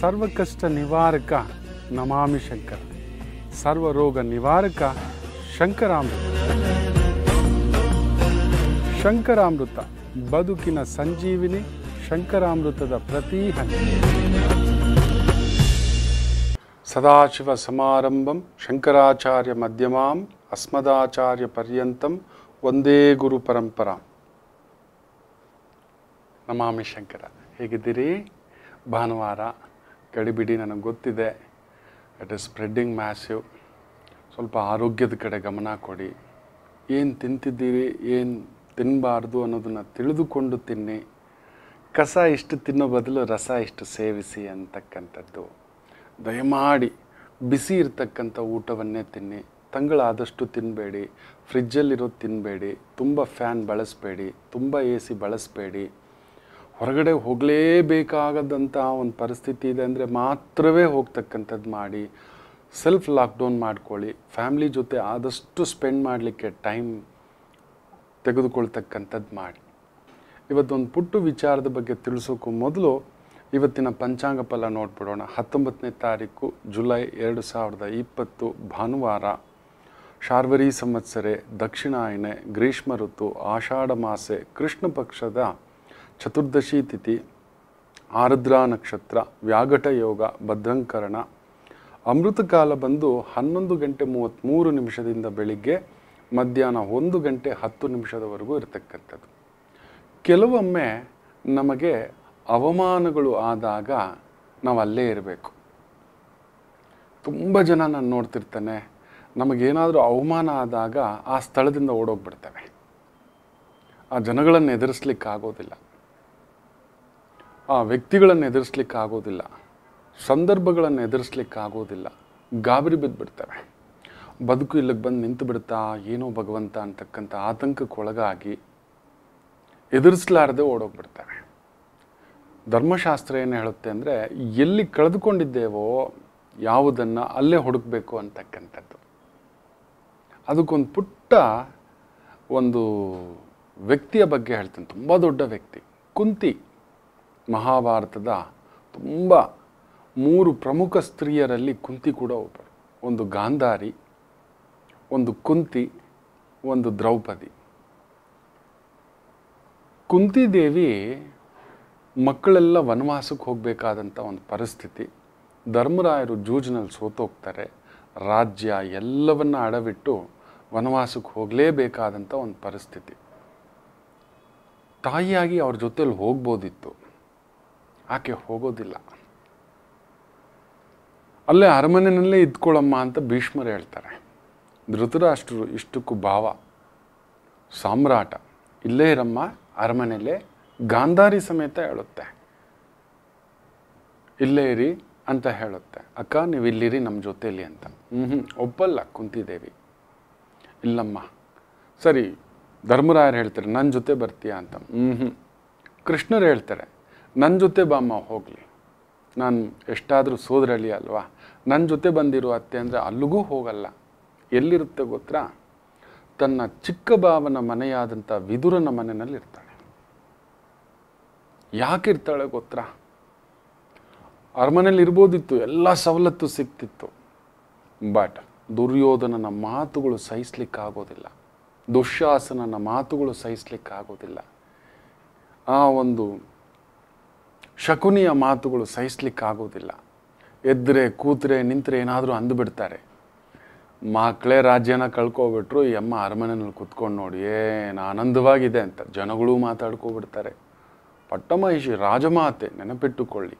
ಸರ್ವ ಕಷ್ಟ ನಿವಾರಕ ನಮಾಮಿ ಶಂಕರ ಸರ್ವರೋಗ ನಿವಾರಕ ಶಂಕರಾಮೃತ ಶಂಕರಾಮೃತ ಬದುಕಿನ ಸಂಜೀವಿನಿ ಶಂಕರಾಮೃತದ ಪ್ರತಿ ಹನಿ ಸದಾಶಿವ ಸಮಾರಂಭಂ ಶಂಕರಾಚಾರ್ಯ ಮಧ್ಯಮಾಂ ಅಸ್ಮದಾಚಾರ್ಯ ಪರ್ಯಂತಂ ಒಂದೇ ಗುರು ಪರಂಪರಾ ನಮಾಮಿ ಶಂಕರ ಹೇಗಿದ್ದೀರಿ ಭಾನುವಾರ ಗಡಿಬಿಡಿ ನನಗೆ ಗೊತ್ತಿದೆ ಇಟ್ ಇಸ್ ಸ್ಪ್ರೆಡ್ಡಿಂಗ್ ಮ್ಯಾಸಿವ್ ಸ್ವಲ್ಪ ಆರೋಗ್ಯದ ಕಡೆ ಗಮನ ಕೊಡಿ ಏನು ತಿಂತಿದ್ದೀರಿ ಏನು ತಿನ್ನಬಾರ್ದು ಅನ್ನೋದನ್ನು ತಿಳಿದುಕೊಂಡು ತಿನ್ನಿ ಕಸ ಇಷ್ಟು ತಿನ್ನೋ ಬದಲು ರಸ ಇಷ್ಟು ಸೇವಿಸಿ ಅಂತಕ್ಕಂಥದ್ದು ದಯಮಾಡಿ ಬಿಸಿ ಇರತಕ್ಕಂಥ ಊಟವನ್ನೇ ತಿನ್ನಿ ತಂಗಳಾದಷ್ಟು ತಿನ್ನಬೇಡಿ ಫ್ರಿಜ್ಜಲ್ಲಿರೋದು ತಿನ್ನಬೇಡಿ ತುಂಬ ಫ್ಯಾನ್ ಬಳಸಬೇಡಿ ತುಂಬ ಎ ಸಿ ಬಳಸಬೇಡಿ ಹೊರಗಡೆ ಹೋಗಲೇಬೇಕಾಗದಂತಹ ಒಂದು ಪರಿಸ್ಥಿತಿ ಇದೆ ಅಂದರೆ ಮಾತ್ರವೇ ಹೋಗ್ತಕ್ಕಂಥದ್ದು ಮಾಡಿ ಸೆಲ್ಫ್ ಲಾಕ್ಡೌನ್ ಮಾಡ್ಕೊಳ್ಳಿ ಫ್ಯಾಮ್ಲಿ ಜೊತೆ ಆದಷ್ಟು ಸ್ಪೆಂಡ್ ಮಾಡಲಿಕ್ಕೆ ಟೈಮ್ ತೆಗೆದುಕೊಳ್ತಕ್ಕಂಥದ್ದು ಮಾಡಿ ಇವತ್ತೊಂದು ಪುಟ್ಟು ವಿಚಾರದ ಬಗ್ಗೆ ತಿಳಿಸೋಕ್ಕೂ ಮೊದಲು ಇವತ್ತಿನ ಪಂಚಾಂಗ ಫಲ ನೋಡ್ಬಿಡೋಣ ಹತ್ತೊಂಬತ್ತನೇ ತಾರೀಕು ಜುಲೈ ಎರಡು ಸಾವಿರದ ಇಪ್ಪತ್ತು ಭಾನುವಾರ ಶಾರ್ವರಿ ಸಂವತ್ಸರೆ ದಕ್ಷಿಣಾಯಣೆ ಗ್ರೀಷ್ಮ ಋತು ಆಷಾಢ ಮಾಸೆ ಕೃಷ್ಣ ಪಕ್ಷದ ಚತುರ್ದಶಿ ತಿಥಿ ಆರ್ದ್ರ ನಕ್ಷತ್ರ ವ್ಯಾಘಟ ಯೋಗ ಭದ್ರಂಕರಣ ಅಮೃತ ಕಾಲ ಬಂದು ಹನ್ನೊಂದು ಗಂಟೆ ಮೂವತ್ತ್ಮೂರು ನಿಮಿಷದಿಂದ ಬೆಳಿಗ್ಗೆ ಮಧ್ಯಾಹ್ನ ಒಂದು ಗಂಟೆ ಹತ್ತು ನಿಮಿಷದವರೆಗೂ ಇರತಕ್ಕಂಥದ್ದು ಕೆಲವೊಮ್ಮೆ ನಮಗೆ ಅವಮಾನಗಳು ಆದಾಗ ನಾವು ಅಲ್ಲೇ ಇರಬೇಕು ತುಂಬ ಜನ ನಾನು ನೋಡ್ತಿರ್ತಾನೆ ನಮಗೇನಾದರೂ ಅವಮಾನ ಆದಾಗ ಆ ಸ್ಥಳದಿಂದ ಓಡೋಗ್ಬಿಡ್ತೇವೆ ಆ ಜನಗಳನ್ನು ಎದುರಿಸ್ಲಿಕ್ಕೆ ಆಗೋದಿಲ್ಲ ಆ ವ್ಯಕ್ತಿಗಳನ್ನು ಎದುರಿಸ್ಲಿಕ್ಕೆ ಆಗೋದಿಲ್ಲ ಸಂದರ್ಭಗಳನ್ನು ಎದುರಿಸ್ಲಿಕ್ಕೆ ಆಗೋದಿಲ್ಲ ಗಾಬರಿ ಬಿದ್ದುಬಿಡ್ತವೆ ಬದುಕು ಇಲ್ಲಿಗೆ ಬಂದು ನಿಂತು ಬಿಡ್ತಾ ಏನೋ ಭಗವಂತ ಅಂತಕ್ಕಂಥ ಆತಂಕಕ್ಕೆ ಒಳಗಾಗಿ ಎದುರಿಸ್ಲಾರದೆ ಓಡೋಗ್ಬಿಡ್ತವೆ ಧರ್ಮಶಾಸ್ತ್ರ ಏನು ಹೇಳುತ್ತೆ ಅಂದರೆ ಎಲ್ಲಿ ಕಳೆದುಕೊಂಡಿದ್ದೇವೋ ಯಾವುದನ್ನು ಅಲ್ಲೇ ಹುಡುಕಬೇಕು ಅಂತಕ್ಕಂಥದ್ದು ಅದಕ್ಕೊಂದು ಪುಟ್ಟ ಒಂದು ವ್ಯಕ್ತಿಯ ಬಗ್ಗೆ ಹೇಳ್ತೀನಿ ತುಂಬ ದೊಡ್ಡ ವ್ಯಕ್ತಿ ಕುಂತಿ ಮಹಾಭಾರತದ ತುಂಬ ಮೂರು ಪ್ರಮುಖ ಸ್ತ್ರೀಯರಲ್ಲಿ ಕುಂತಿ ಕೂಡ ಒಬ್ಬರು ಒಂದು ಗಾಂಧಾರಿ ಒಂದು ಕುಂತಿ ಒಂದು ದ್ರೌಪದಿ ಕುಂತಿದೇವಿ ಮಕ್ಕಳೆಲ್ಲ ವನವಾಸಕ್ಕೆ ಹೋಗಬೇಕಾದಂಥ ಒಂದು ಪರಿಸ್ಥಿತಿ ಧರ್ಮರಾಯರು ಜೂಜಿನಲ್ಲಿ ಸೋತೋಗ್ತಾರೆ ರಾಜ್ಯ ಎಲ್ಲವನ್ನ ಅಡವಿಟ್ಟು ವನವಾಸಕ್ಕೆ ಹೋಗಲೇಬೇಕಾದಂಥ ಒಂದು ಪರಿಸ್ಥಿತಿ ತಾಯಿಯಾಗಿ ಅವ್ರ ಜೊತೇಲಿ ಹೋಗ್ಬೋದಿತ್ತು ಆಕೆ ಹೋಗೋದಿಲ್ಲ ಅಲ್ಲೇ ಅರಮನೆಯಲ್ಲೇ ಇದ್ಕೊಳ್ಳಮ್ಮ ಅಂತ ಭೀಷ್ಮರು ಹೇಳ್ತಾರೆ ಧೃತರಾಷ್ಟ್ರರು ಇಷ್ಟಕ್ಕೂ ಭಾವ ಸಾಮ್ರಾಟ ಇಲ್ಲೇ ಇರಮ್ಮ ಅರಮನೆಯಲ್ಲೇ ಗಾಂಧಾರಿ ಸಮೇತ ಹೇಳುತ್ತೆ ಇಲ್ಲೇ ಇರಿ ಅಂತ ಹೇಳುತ್ತೆ ಅಕ್ಕ ನೀವು ಇಲ್ಲಿರಿ ನಮ್ಮ ಜೊತೆಯಲ್ಲಿ ಅಂತ ಹ್ಞೂ ಹ್ಞೂ ಒಪ್ಪಲ್ಲ ಕುಂತಿದೇವಿ ಇಲ್ಲಮ್ಮ ಸರಿ ಧರ್ಮರಾಯರು ಹೇಳ್ತಾರೆ ನನ್ನ ಜೊತೆ ಬರ್ತೀಯಾ ಅಂತ ಹ್ಞೂ ಹ್ಞೂ ಕೃಷ್ಣರು ಹೇಳ್ತಾರೆ ನನ್ನ ಜೊತೆ ಬಾಮ್ಮ ಹೋಗಲಿ ನಾನು ಎಷ್ಟಾದರೂ ಸೋದರಳಿ ಅಲ್ವಾ ನನ್ನ ಜೊತೆ ಬಂದಿರೋ ಅತ್ತೆ ಅಂದರೆ ಅಲ್ಲಿಗೂ ಹೋಗಲ್ಲ ಎಲ್ಲಿರುತ್ತೆ ಗೊತ್ರ ತನ್ನ ಚಿಕ್ಕ ಭಾವನ ಮನೆಯಾದಂಥ ವಿದುರನ ಮನೆಯಲ್ಲಿ ಇರ್ತಾಳೆ ಯಾಕಿರ್ತಾಳೆ ಗೊತ್ತಾ ಅರಮನೆಯಲ್ಲಿ ಇರ್ಬೋದಿತ್ತು ಎಲ್ಲ ಸವಲತ್ತು ಸಿಗ್ತಿತ್ತು ಬಟ್ ದುರ್ಯೋಧನನ ಮಾತುಗಳು ಸಹಿಸ್ಲಿಕ್ಕಾಗೋದಿಲ್ಲ ದುಶ್ಯಾಸನನ ಮಾತುಗಳು ಸಹಿಸ್ಲಿಕ್ಕಾಗೋದಿಲ್ಲ ಆ ಒಂದು ಶಕುನಿಯ ಮಾತುಗಳು ಸಹಿಸ್ಲಿಕ್ಕಾಗೋದಿಲ್ಲ ಎದ್ರೆ ಕೂತ್ರೆ ನಿಂತರೆ ಏನಾದರೂ ಅಂದುಬಿಡ್ತಾರೆ ಮಕ್ಕಳೇ ರಾಜ್ಯನ ಕಳ್ಕೊಬಿಟ್ರು ಈ ಅಮ್ಮ ಅರಮನೆಯಲ್ಲಿ ಕುತ್ಕೊಂಡು ನೋಡಿ ಏನು ಆನಂದವಾಗಿದೆ ಅಂತ ಜನಗಳು ಮಾತಾಡ್ಕೊಬಿಡ್ತಾರೆ ಪಟ್ಟಮಹಿಷಿ ರಾಜಮಾತೆ ನೆನಪಿಟ್ಟುಕೊಳ್ಳಿ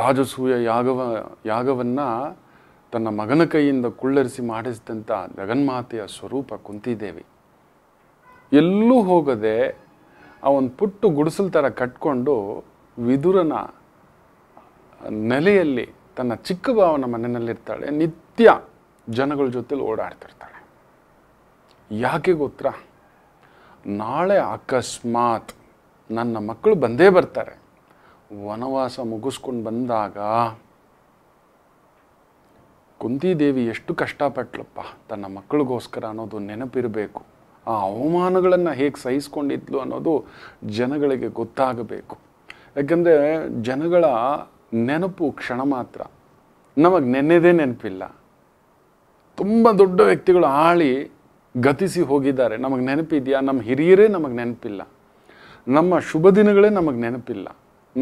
ರಾಜಸೂಯ ಯಾಗವ ಯಾಗವನ್ನು ತನ್ನ ಮಗನ ಕೈಯಿಂದ ಕುಳ್ಳರಿಸಿ ಮಾಡಿಸಿದಂಥ ಜಗನ್ಮಾತೆಯ ಸ್ವರೂಪ ಕುಂತಿದ್ದೇವೆ ಎಲ್ಲೂ ಹೋಗದೆ ಆ ಒಂದು ಪುಟ್ಟು ಗುಡಿಸಲು ಥರ ಕಟ್ಕೊಂಡು ವಿದುರನ ನೆಲೆಯಲ್ಲಿ ತನ್ನ ಚಿಕ್ಕ ಭಾವನ ಮನೆಯಲ್ಲಿರ್ತಾಳೆ ನಿತ್ಯ ಜನಗಳ ಜೊತೆಲಿ ಓಡಾಡ್ತಿರ್ತಾಳೆ ಯಾಕೆ ಗೊತ್ತಾ ನಾಳೆ ಅಕಸ್ಮಾತ್ ನನ್ನ ಮಕ್ಕಳು ಬಂದೇ ಬರ್ತಾರೆ ವನವಾಸ ಮುಗಿಸ್ಕೊಂಡು ಬಂದಾಗ ಕುಂತಿದೇವಿ ಎಷ್ಟು ಕಷ್ಟಪಟ್ಲಪ್ಪ ತನ್ನ ಮಕ್ಕಳಿಗೋಸ್ಕರ ಅನ್ನೋದು ನೆನಪಿರಬೇಕು ಆ ಅವಮಾನಗಳನ್ನು ಹೇಗೆ ಸಹಿಸ್ಕೊಂಡಿದ್ಲು ಅನ್ನೋದು ಜನಗಳಿಗೆ ಗೊತ್ತಾಗಬೇಕು ಯಾಕಂದರೆ ಜನಗಳ ನೆನಪು ಕ್ಷಣ ಮಾತ್ರ ನಮಗೆ ನೆನ್ನೆದೇ ನೆನಪಿಲ್ಲ ತುಂಬ ದೊಡ್ಡ ವ್ಯಕ್ತಿಗಳು ಆಳಿ ಗತಿಸಿ ಹೋಗಿದ್ದಾರೆ ನಮಗೆ ನೆನಪಿದೆಯಾ ನಮ್ಮ ಹಿರಿಯರೇ ನಮಗೆ ನೆನಪಿಲ್ಲ ನಮ್ಮ ಶುಭ ದಿನಗಳೇ ನಮಗೆ ನೆನಪಿಲ್ಲ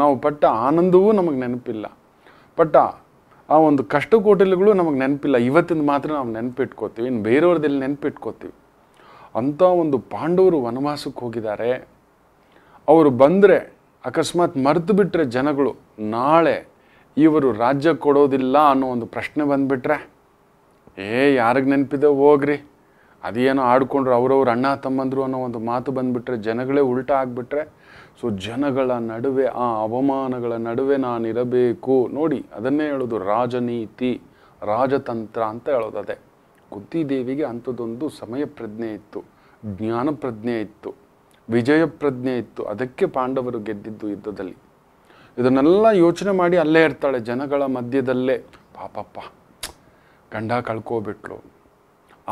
ನಾವು ಪಟ್ಟ ಆನಂದವೂ ನಮಗೆ ನೆನಪಿಲ್ಲ ಪಟ್ಟ ಆ ಒಂದು ಕಷ್ಟ ನಮಗೆ ನೆನಪಿಲ್ಲ ಇವತ್ತಿಂದ ಮಾತ್ರ ನಾವು ನೆನಪಿಟ್ಕೋತೀವಿ ಇನ್ನು ಬೇರೆಯವ್ರದಲ್ಲಿ ನೆನಪಿಟ್ಕೋತೀವಿ ಅಂಥ ಒಂದು ಪಾಂಡವರು ವನವಾಸಕ್ಕೆ ಹೋಗಿದ್ದಾರೆ ಅವರು ಬಂದರೆ ಅಕಸ್ಮಾತ್ ಮರೆತು ಬಿಟ್ಟರೆ ಜನಗಳು ನಾಳೆ ಇವರು ರಾಜ್ಯ ಕೊಡೋದಿಲ್ಲ ಅನ್ನೋ ಒಂದು ಪ್ರಶ್ನೆ ಬಂದುಬಿಟ್ರೆ ಏ ಯಾರಿಗೆ ನೆನಪಿದೆ ಹೋಗ್ರಿ ಅದೇನೋ ಆಡ್ಕೊಂಡ್ರು ಅವರವ್ರ ಅಣ್ಣ ತಮ್ಮಂದರು ಅನ್ನೋ ಒಂದು ಮಾತು ಬಂದುಬಿಟ್ರೆ ಜನಗಳೇ ಉಲ್ಟ ಆಗಿಬಿಟ್ರೆ ಸೊ ಜನಗಳ ನಡುವೆ ಆ ಅವಮಾನಗಳ ನಡುವೆ ನಾನಿರಬೇಕು ನೋಡಿ ಅದನ್ನೇ ಹೇಳೋದು ರಾಜನೀತಿ ರಾಜತಂತ್ರ ಅಂತ ಹೇಳೋದು ಅದೇ ಕುಂತಿದೇವಿಗೆ ಅಂಥದ್ದೊಂದು ಸಮಯ ಪ್ರಜ್ಞೆ ಇತ್ತು ಜ್ಞಾನ ಪ್ರಜ್ಞೆ ಇತ್ತು ವಿಜಯ ಪ್ರಜ್ಞೆ ಇತ್ತು ಅದಕ್ಕೆ ಪಾಂಡವರು ಗೆದ್ದಿದ್ದು ಯುದ್ಧದಲ್ಲಿ ಇದನ್ನೆಲ್ಲ ಯೋಚನೆ ಮಾಡಿ ಅಲ್ಲೇ ಇರ್ತಾಳೆ ಜನಗಳ ಮಧ್ಯದಲ್ಲೇ ಪಾಪಪ್ಪ ಗಂಡ ಕಳ್ಕೋಬಿಟ್ರು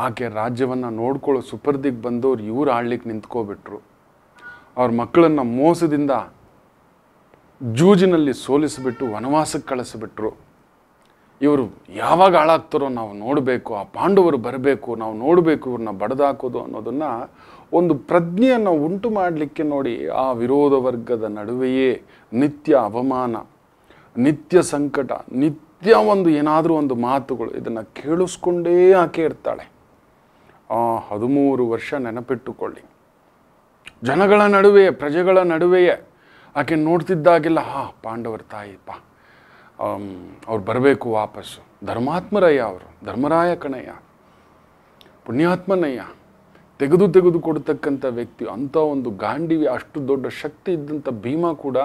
ಆಕೆ ರಾಜ್ಯವನ್ನು ನೋಡ್ಕೊಳ್ಳೋ ಸುಪರ್ದಿಗೆ ಬಂದವ್ರು ಇವ್ರು ಆಳ್ಲಿಕ್ಕೆ ನಿಂತ್ಕೋಬಿಟ್ರು ಅವ್ರ ಮಕ್ಕಳನ್ನು ಮೋಸದಿಂದ ಜೂಜಿನಲ್ಲಿ ಸೋಲಿಸಿಬಿಟ್ಟು ವನವಾಸಕ್ಕೆ ಕಳಿಸಿಬಿಟ್ರು ಇವರು ಯಾವಾಗ ಹಾಳಾಗ್ತಾರೋ ನಾವು ನೋಡಬೇಕು ಆ ಪಾಂಡವರು ಬರಬೇಕು ನಾವು ನೋಡಬೇಕು ಇವ್ರನ್ನ ಬಡದಾಕೋದು ಅನ್ನೋದನ್ನು ಒಂದು ಪ್ರಜ್ಞೆಯನ್ನು ಉಂಟು ಮಾಡಲಿಕ್ಕೆ ನೋಡಿ ಆ ವಿರೋಧ ವರ್ಗದ ನಡುವೆಯೇ ನಿತ್ಯ ಅವಮಾನ ನಿತ್ಯ ಸಂಕಟ ನಿತ್ಯ ಒಂದು ಏನಾದರೂ ಒಂದು ಮಾತುಗಳು ಇದನ್ನು ಕೇಳಿಸ್ಕೊಂಡೇ ಆಕೆ ಇರ್ತಾಳೆ ಆ ಹದಿಮೂರು ವರ್ಷ ನೆನಪಿಟ್ಟುಕೊಳ್ಳಿ ಜನಗಳ ನಡುವೆಯೇ ಪ್ರಜೆಗಳ ನಡುವೆಯೇ ಆಕೆ ನೋಡ್ತಿದ್ದಾಗಿಲ್ಲ ಹಾ ಪಾಂಡವರ ತಾಯಿಪ್ಪ ಅವ್ರು ಬರಬೇಕು ವಾಪಸ್ಸು ಧರ್ಮಾತ್ಮರಯ್ಯ ಅವರು ಧರ್ಮರಾಯ ಕಣಯ್ಯ ಪುಣ್ಯಾತ್ಮನಯ್ಯ ತೆಗೆದು ತೆಗೆದು ಕೊಡ್ತಕ್ಕಂಥ ವ್ಯಕ್ತಿ ಅಂಥ ಒಂದು ಗಾಂಡಿವಿ ಅಷ್ಟು ದೊಡ್ಡ ಶಕ್ತಿ ಇದ್ದಂಥ ಭೀಮ ಕೂಡ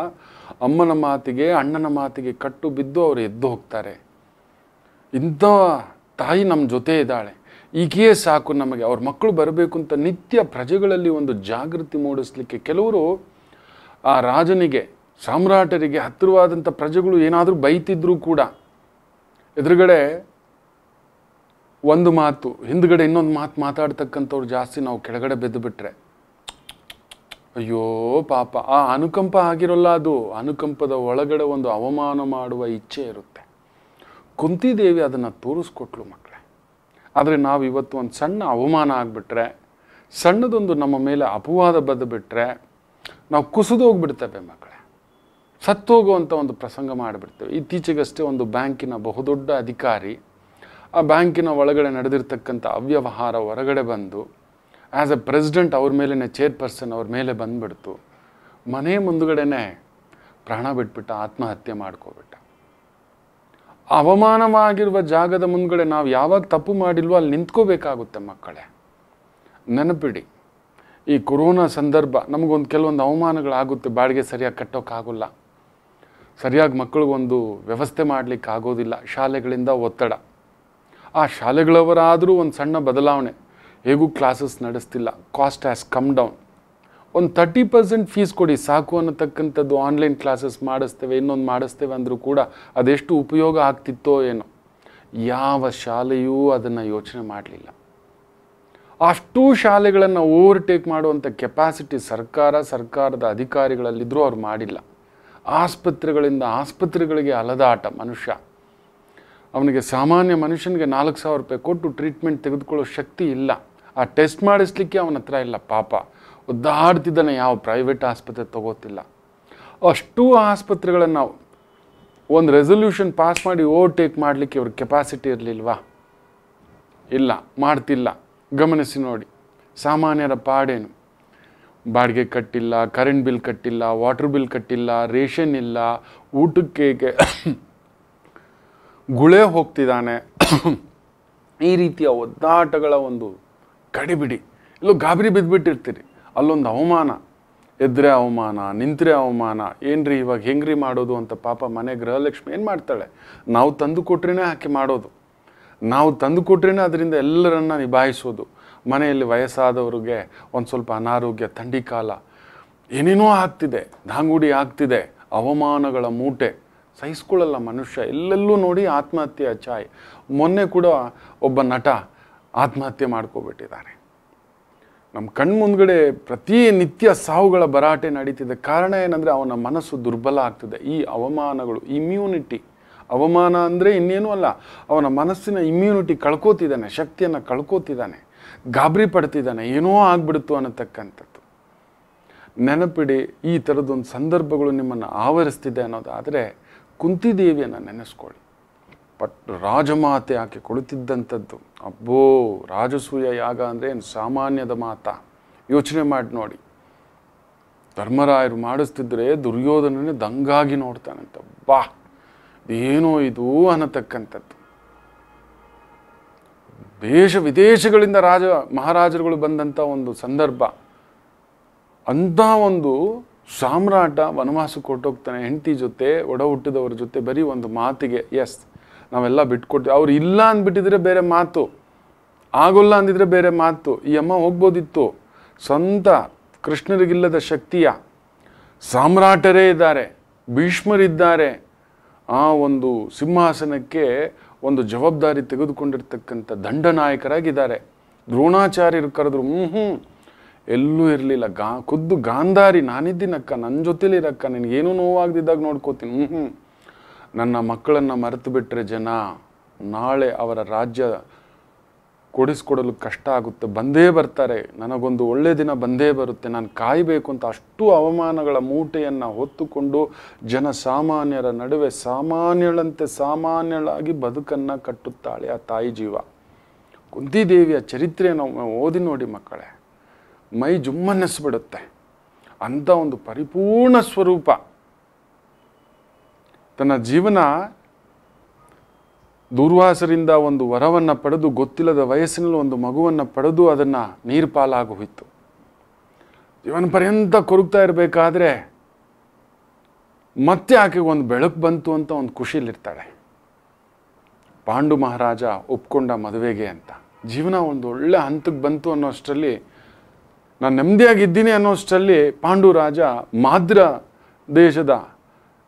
ಅಮ್ಮನ ಮಾತಿಗೆ ಅಣ್ಣನ ಮಾತಿಗೆ ಕಟ್ಟು ಬಿದ್ದು ಅವರು ಎದ್ದು ಹೋಗ್ತಾರೆ ಇಂಥ ತಾಯಿ ನಮ್ಮ ಜೊತೆ ಇದ್ದಾಳೆ ಈಕೆಯೇ ಸಾಕು ನಮಗೆ ಅವ್ರ ಮಕ್ಕಳು ಬರಬೇಕು ಅಂತ ನಿತ್ಯ ಪ್ರಜೆಗಳಲ್ಲಿ ಒಂದು ಜಾಗೃತಿ ಮೂಡಿಸ್ಲಿಕ್ಕೆ ಕೆಲವರು ಆ ರಾಜನಿಗೆ ಸಾಮ್ರಾಟರಿಗೆ ಹತ್ತಿರವಾದಂಥ ಪ್ರಜೆಗಳು ಏನಾದರೂ ಬೈತಿದ್ರೂ ಕೂಡ ಎದುರುಗಡೆ ಒಂದು ಮಾತು ಹಿಂದ್ಗಡೆ ಇನ್ನೊಂದು ಮಾತು ಮಾತಾಡ್ತಕ್ಕಂಥವ್ರು ಜಾಸ್ತಿ ನಾವು ಕೆಳಗಡೆ ಬೆದ್ದು ಅಯ್ಯೋ ಪಾಪ ಆ ಅನುಕಂಪ ಆಗಿರೋಲ್ಲ ಅದು ಅನುಕಂಪದ ಒಳಗಡೆ ಒಂದು ಅವಮಾನ ಮಾಡುವ ಇಚ್ಛೆ ಇರುತ್ತೆ ಕುಂತಿದೇವಿ ಅದನ್ನು ತೋರಿಸ್ಕೊಟ್ಲು ಮಕ್ಕಳೇ ಆದರೆ ನಾವು ಇವತ್ತು ಒಂದು ಸಣ್ಣ ಅವಮಾನ ಆಗಿಬಿಟ್ರೆ ಸಣ್ಣದೊಂದು ನಮ್ಮ ಮೇಲೆ ಅಪವಾದ ಬದ್ದು ಬಿಟ್ಟರೆ ನಾವು ಕುಸಿದೋಗ್ಬಿಡ್ತೇವೆ ಮಕ್ಕಳೇ ಸತ್ತೋಗುವಂಥ ಒಂದು ಪ್ರಸಂಗ ಮಾಡಿಬಿಡ್ತೇವೆ ಇತ್ತೀಚೆಗಷ್ಟೇ ಒಂದು ಬ್ಯಾಂಕಿನ ಬಹುದೊಡ್ಡ ಅಧಿಕಾರಿ ಆ ಬ್ಯಾಂಕಿನ ಒಳಗಡೆ ನಡೆದಿರ್ತಕ್ಕಂಥ ಅವ್ಯವಹಾರ ಹೊರಗಡೆ ಬಂದು ಆ್ಯಸ್ ಎ ಪ್ರೆಸಿಡೆಂಟ್ ಅವ್ರ ಮೇಲೇ ಚೇರ್ಪರ್ಸನ್ ಅವ್ರ ಮೇಲೆ ಬಂದುಬಿಡ್ತು ಮನೆ ಮುಂದುಗಡೆನೇ ಪ್ರಾಣ ಬಿಟ್ಬಿಟ್ಟ ಆತ್ಮಹತ್ಯೆ ಮಾಡ್ಕೋಬಿಟ್ಟ ಅವಮಾನವಾಗಿರುವ ಜಾಗದ ಮುಂದ್ಗಡೆ ನಾವು ಯಾವಾಗ ತಪ್ಪು ಮಾಡಿಲ್ವೋ ಅಲ್ಲಿ ನಿಂತ್ಕೋಬೇಕಾಗುತ್ತೆ ಮಕ್ಕಳೇ ನೆನಪಿಡಿ ಈ ಕೊರೋನಾ ಸಂದರ್ಭ ನಮಗೊಂದು ಕೆಲವೊಂದು ಅವಮಾನಗಳಾಗುತ್ತೆ ಬಾಡಿಗೆ ಸರಿಯಾಗಿ ಕಟ್ಟೋಕ್ಕಾಗಲ್ಲ ಸರಿಯಾಗಿ ಮಕ್ಕಳಿಗೊಂದು ವ್ಯವಸ್ಥೆ ಮಾಡಲಿಕ್ಕೆ ಆಗೋದಿಲ್ಲ ಶಾಲೆಗಳಿಂದ ಒತ್ತಡ ಆ ಶಾಲೆಗಳವರಾದರೂ ಒಂದು ಸಣ್ಣ ಬದಲಾವಣೆ ಹೇಗೂ ಕ್ಲಾಸಸ್ ನಡೆಸ್ತಿಲ್ಲ ಕಾಸ್ಟ್ ಆ್ಯಸ್ ಕಮ್ ಡೌನ್ ಒಂದು ತರ್ಟಿ ಪರ್ಸೆಂಟ್ ಫೀಸ್ ಕೊಡಿ ಸಾಕು ಅನ್ನತಕ್ಕಂಥದ್ದು ಆನ್ಲೈನ್ ಕ್ಲಾಸಸ್ ಮಾಡಿಸ್ತೇವೆ ಇನ್ನೊಂದು ಮಾಡಿಸ್ತೇವೆ ಅಂದರೂ ಕೂಡ ಅದೆಷ್ಟು ಉಪಯೋಗ ಆಗ್ತಿತ್ತೋ ಏನೋ ಯಾವ ಶಾಲೆಯೂ ಅದನ್ನು ಯೋಚನೆ ಮಾಡಲಿಲ್ಲ ಅಷ್ಟೂ ಶಾಲೆಗಳನ್ನು ಓವರ್ಟೇಕ್ ಮಾಡುವಂಥ ಕೆಪಾಸಿಟಿ ಸರ್ಕಾರ ಸರ್ಕಾರದ ಅಧಿಕಾರಿಗಳಲ್ಲಿದ್ದರೂ ಅವ್ರು ಮಾಡಿಲ್ಲ ಆಸ್ಪತ್ರೆಗಳಿಂದ ಆಸ್ಪತ್ರೆಗಳಿಗೆ ಅಲದಾಟ ಮನುಷ್ಯ ಅವನಿಗೆ ಸಾಮಾನ್ಯ ಮನುಷ್ಯನಿಗೆ ನಾಲ್ಕು ಸಾವಿರ ರೂಪಾಯಿ ಕೊಟ್ಟು ಟ್ರೀಟ್ಮೆಂಟ್ ತೆಗೆದುಕೊಳ್ಳೋ ಶಕ್ತಿ ಇಲ್ಲ ಆ ಟೆಸ್ಟ್ ಮಾಡಿಸ್ಲಿಕ್ಕೆ ಅವನ ಹತ್ರ ಇಲ್ಲ ಪಾಪ ಉದ್ದಾಡ್ತಿದ್ದಾನೆ ಯಾವ ಪ್ರೈವೇಟ್ ಆಸ್ಪತ್ರೆ ತಗೋತಿಲ್ಲ ಅಷ್ಟು ಆಸ್ಪತ್ರೆಗಳನ್ನು ಒಂದು ರೆಸೊಲ್ಯೂಷನ್ ಪಾಸ್ ಮಾಡಿ ಓವರ್ಟೇಕ್ ಮಾಡಲಿಕ್ಕೆ ಇವ್ರ ಕೆಪಾಸಿಟಿ ಇರಲಿಲ್ವಾ ಇಲ್ಲ ಮಾಡ್ತಿಲ್ಲ ಗಮನಿಸಿ ನೋಡಿ ಸಾಮಾನ್ಯರ ಪಾಡೇನು ಬಾಡಿಗೆ ಕಟ್ಟಿಲ್ಲ ಕರೆಂಟ್ ಬಿಲ್ ಕಟ್ಟಿಲ್ಲ ವಾಟರ್ ಬಿಲ್ ಕಟ್ಟಿಲ್ಲ ರೇಷನ್ ಇಲ್ಲ ಊಟಕ್ಕೆ ಗುಳೆ ಹೋಗ್ತಿದ್ದಾನೆ ಈ ರೀತಿಯ ಒದ್ದಾಟಗಳ ಒಂದು ಕಡಿಬಿಡಿ ಇಲ್ಲೋ ಗಾಬರಿ ಬಿದ್ದುಬಿಟ್ಟಿರ್ತೀರಿ ಅಲ್ಲೊಂದು ಅವಮಾನ ಎದ್ರೆ ಅವಮಾನ ನಿಂತರೆ ಅವಮಾನ ಏನ್ರಿ ಇವಾಗ ಹೆಂಗ್ರಿ ಮಾಡೋದು ಅಂತ ಪಾಪ ಮನೆ ಗೃಹಲಕ್ಷ್ಮಿ ಏನು ಮಾಡ್ತಾಳೆ ನಾವು ತಂದು ಕೊಟ್ರೇ ಆಕೆ ಮಾಡೋದು ನಾವು ತಂದು ಕೊಟ್ರೇ ಅದರಿಂದ ಎಲ್ಲರನ್ನ ನಿಭಾಯಿಸೋದು ಮನೆಯಲ್ಲಿ ವಯಸ್ಸಾದವ್ರಿಗೆ ಒಂದು ಸ್ವಲ್ಪ ಅನಾರೋಗ್ಯ ಥಂಡಿ ಕಾಲ ಏನೇನೋ ಆಗ್ತಿದೆ ದಾಂಗುಡಿ ಆಗ್ತಿದೆ ಅವಮಾನಗಳ ಮೂಟೆ ಸಹಿಸ್ಕೊಳ್ಳಲ್ಲ ಮನುಷ್ಯ ಎಲ್ಲೆಲ್ಲೂ ನೋಡಿ ಆತ್ಮಹತ್ಯೆ ಛಾಯ್ ಮೊನ್ನೆ ಕೂಡ ಒಬ್ಬ ನಟ ಆತ್ಮಹತ್ಯೆ ಮಾಡ್ಕೊಬಿಟ್ಟಿದ್ದಾರೆ ನಮ್ಮ ಕಣ್ಮುಂದ್ಗಡೆ ಪ್ರತಿ ನಿತ್ಯ ಸಾವುಗಳ ಭರಾಟೆ ನಡೀತಿದೆ ಕಾರಣ ಏನಂದರೆ ಅವನ ಮನಸ್ಸು ದುರ್ಬಲ ಆಗ್ತದೆ ಈ ಅವಮಾನಗಳು ಇಮ್ಯೂನಿಟಿ ಅವಮಾನ ಅಂದರೆ ಇನ್ನೇನೂ ಅಲ್ಲ ಅವನ ಮನಸ್ಸಿನ ಇಮ್ಯೂನಿಟಿ ಕಳ್ಕೋತಿದ್ದಾನೆ ಶಕ್ತಿಯನ್ನು ಕಳ್ಕೋತಿದ್ದಾನೆ ಗಾಬರಿ ಪಡ್ತಿದ್ದಾನೆ ಏನೋ ಆಗ್ಬಿಡ್ತು ಅನ್ನತಕ್ಕಂಥದ್ದು ನೆನಪಿಡಿ ಈ ಥರದೊಂದು ಸಂದರ್ಭಗಳು ನಿಮ್ಮನ್ನು ಆವರಿಸ್ತಿದೆ ಅನ್ನೋದಾದರೆ ಕುಂತಿದೇವಿಯನ್ನು ನೆನೆಸ್ಕೊಳ್ಳಿ ಪಟ್ ರಾಜಮಾತೆ ಆಕೆ ಕುಳಿತಿದ್ದಂಥದ್ದು ಅಬ್ಬೋ ರಾಜಸೂಯ ಯಾಗ ಅಂದರೆ ಏನು ಸಾಮಾನ್ಯದ ಮಾತ ಯೋಚನೆ ಮಾಡಿ ನೋಡಿ ಧರ್ಮರಾಯರು ಮಾಡಿಸ್ತಿದ್ರೆ ದುರ್ಯೋಧನನೇ ದಂಗಾಗಿ ನೋಡ್ತಾನಂತ ಬಾ ಏನೋ ಇದು ಅನ್ನತಕ್ಕಂಥದ್ದು ದೇಶ ವಿದೇಶಗಳಿಂದ ರಾಜ ಮಹಾರಾಜರುಗಳು ಬಂದಂಥ ಒಂದು ಸಂದರ್ಭ ಅಂಥ ಒಂದು ಸಾಮ್ರಾಟ ವನವಾಸಕ್ಕೆ ಕೊಟ್ಟೋಗ್ತಾನೆ ಹೆಂಡತಿ ಜೊತೆ ಒಡ ಹುಟ್ಟಿದವ್ರ ಜೊತೆ ಬರೀ ಒಂದು ಮಾತಿಗೆ ಎಸ್ ನಾವೆಲ್ಲ ಬಿಟ್ಕೊಡ್ತೀವಿ ಅವ್ರು ಇಲ್ಲ ಅಂದ್ಬಿಟ್ಟಿದ್ರೆ ಬೇರೆ ಮಾತು ಆಗೋಲ್ಲ ಅಂದಿದ್ರೆ ಬೇರೆ ಮಾತು ಈ ಅಮ್ಮ ಹೋಗ್ಬೋದಿತ್ತು ಸ್ವಂತ ಕೃಷ್ಣರಿಗಿಲ್ಲದ ಶಕ್ತಿಯ ಸಾಮ್ರಾಟರೇ ಇದ್ದಾರೆ ಭೀಷ್ಮರಿದ್ದಾರೆ ಆ ಒಂದು ಸಿಂಹಾಸನಕ್ಕೆ ಒಂದು ಜವಾಬ್ದಾರಿ ತೆಗೆದುಕೊಂಡಿರ್ತಕ್ಕಂಥ ದಂಡನಾಯಕರಾಗಿದ್ದಾರೆ ದ್ರೋಣಾಚಾರ್ಯರು ಕರೆದ್ರು ಹ್ಞೂ ಎಲ್ಲೂ ಇರಲಿಲ್ಲ ಗಾ ಖುದ್ದು ಗಾಂಧಾರಿ ನಾನಿದ್ದೀನಕ್ಕ ನನ್ನ ಜೊತೆಲಿರಕ್ಕ ನಿನಗೇನು ನೋವಾಗದಿದ್ದಾಗ ನೋಡ್ಕೋತೀನಿ ಹ್ಞೂ ನನ್ನ ಮಕ್ಕಳನ್ನು ಮರೆತು ಬಿಟ್ಟರೆ ಜನ ನಾಳೆ ಅವರ ರಾಜ್ಯ ಕೊಡಿಸ್ಕೊಡಲು ಕಷ್ಟ ಆಗುತ್ತೆ ಬಂದೇ ಬರ್ತಾರೆ ನನಗೊಂದು ಒಳ್ಳೆ ದಿನ ಬಂದೇ ಬರುತ್ತೆ ನಾನು ಕಾಯಬೇಕು ಅಂತ ಅಷ್ಟು ಅವಮಾನಗಳ ಮೂಟೆಯನ್ನು ಹೊತ್ತುಕೊಂಡು ಜನಸಾಮಾನ್ಯರ ನಡುವೆ ಸಾಮಾನ್ಯಳಂತೆ ಸಾಮಾನ್ಯಳಾಗಿ ಬದುಕನ್ನು ಕಟ್ಟುತ್ತಾಳೆ ಆ ತಾಯಿ ಜೀವ ಕುಂತಿದೇವಿಯ ಚರಿತ್ರೆಯನ್ನು ಓದಿ ನೋಡಿ ಮಕ್ಕಳೇ ಮೈ ಜುಮ್ಮನ್ನಿಸ್ಬಿಡುತ್ತೆ ಅಂಥ ಒಂದು ಪರಿಪೂರ್ಣ ಸ್ವರೂಪ ತನ್ನ ಜೀವನ ದುರ್ವಾಸರಿಂದ ಒಂದು ವರವನ್ನು ಪಡೆದು ಗೊತ್ತಿಲ್ಲದ ವಯಸ್ಸಿನಲ್ಲಿ ಒಂದು ಮಗುವನ್ನು ಪಡೆದು ಅದನ್ನು ನೀರು ಪಾಲಾಗೋಯಿತು ಜೀವನ ಪರ್ಯಂತ ಕೊರಗ್ತಾ ಇರಬೇಕಾದ್ರೆ ಮತ್ತೆ ಆಕೆಗೆ ಒಂದು ಬೆಳಕು ಬಂತು ಅಂತ ಒಂದು ಖುಷಿಲಿರ್ತಾಳೆ ಪಾಂಡು ಮಹಾರಾಜ ಒಪ್ಕೊಂಡ ಮದುವೆಗೆ ಅಂತ ಜೀವನ ಒಂದು ಒಳ್ಳೆ ಹಂತಕ್ಕೆ ಬಂತು ಅನ್ನೋಷ್ಟರಲ್ಲಿ ನಾನು ನೆಮ್ಮದಿಯಾಗಿದ್ದೀನಿ ಅನ್ನೋಷ್ಟರಲ್ಲಿ ಪಾಂಡು ರಾಜ ಮಾದ್ರ ದೇಶದ